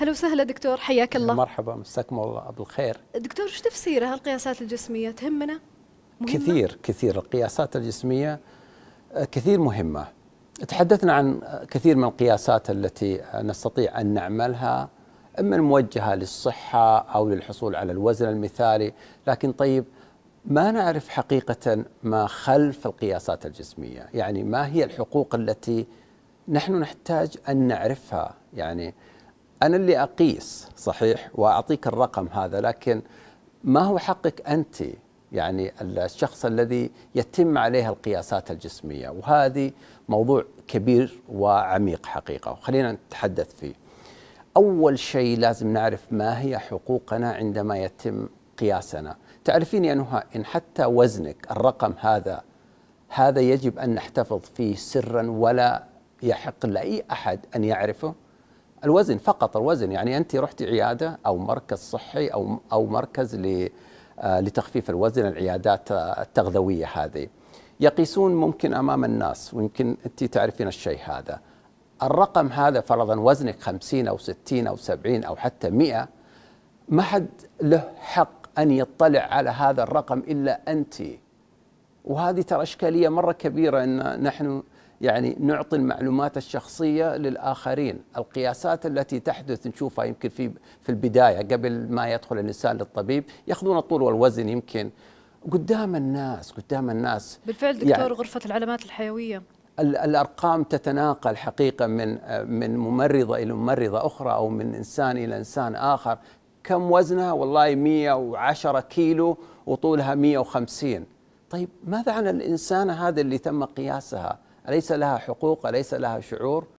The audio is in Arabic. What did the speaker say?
هلا وسهلا دكتور حياك الله مرحبا مساكم الله بالخير دكتور ايش تفسيرها هالقياسات الجسمية تهمنا؟ مهمة؟ كثير كثير القياسات الجسمية آه، كثير مهمة تحدثنا عن كثير من القياسات التي نستطيع أن نعملها إما الموجهة للصحة أو للحصول على الوزن المثالي لكن طيب ما نعرف حقيقة ما خلف القياسات الجسمية يعني ما هي الحقوق التي نحن نحتاج أن نعرفها يعني أنا اللي أقيس صحيح وأعطيك الرقم هذا لكن ما هو حقك أنت يعني الشخص الذي يتم عليها القياسات الجسمية وهذه موضوع كبير وعميق حقيقة وخلينا نتحدث فيه أول شيء لازم نعرف ما هي حقوقنا عندما يتم قياسنا تعرفين يا نهى إن حتى وزنك الرقم هذا هذا يجب أن نحتفظ فيه سرا ولا يحق لأي أحد أن يعرفه الوزن فقط الوزن يعني انت رحتي عياده او مركز صحي او او مركز آه، لتخفيف الوزن العيادات آه، التغذويه هذه يقيسون ممكن امام الناس ويمكن انت تعرفين الشيء هذا الرقم هذا فرضا وزنك 50 او 60 او 70 او حتى 100 ما حد له حق ان يطلع على هذا الرقم الا انت وهذه ترى اشكاليه مره كبيره ان نحن يعني نعطي المعلومات الشخصيه للاخرين، القياسات التي تحدث نشوفها يمكن في في البدايه قبل ما يدخل الانسان للطبيب ياخذون الطول والوزن يمكن قدام الناس قدام الناس بالفعل يعني دكتور يعني غرفه العلامات الحيويه الارقام تتناقل حقيقه من من ممرضه الى ممرضه اخرى او من انسان الى انسان اخر كم وزنها والله 110 كيلو وطولها 150 طيب ماذا عن الإنسانة هذا اللي تم قياسها أليس لها حقوق أليس لها شعور